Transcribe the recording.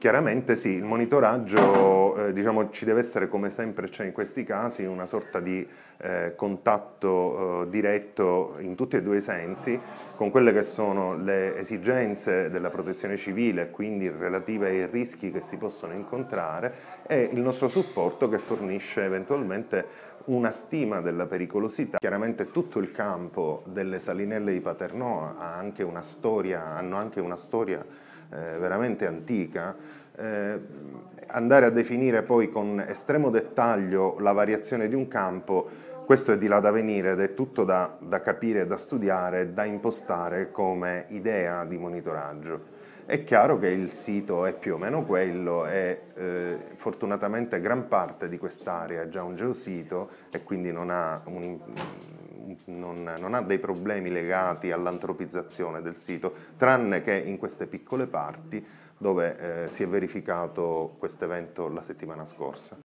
Chiaramente sì, il monitoraggio eh, diciamo, ci deve essere come sempre c'è in questi casi una sorta di eh, contatto eh, diretto in tutti e due i sensi con quelle che sono le esigenze della protezione civile, quindi relative ai rischi che si possono incontrare e il nostro supporto che fornisce eventualmente una stima della pericolosità. Chiaramente tutto il campo delle salinelle di Paternò ha anche una storia, hanno anche una storia eh, veramente antica, eh, andare a definire poi con estremo dettaglio la variazione di un campo, questo è di là da venire ed è tutto da, da capire, da studiare, da impostare come idea di monitoraggio. È chiaro che il sito è più o meno quello e eh, fortunatamente gran parte di quest'area è già un geosito e quindi non ha un, non, non ha dei problemi legati all'antropizzazione del sito, tranne che in queste piccole parti dove eh, si è verificato questo evento la settimana scorsa.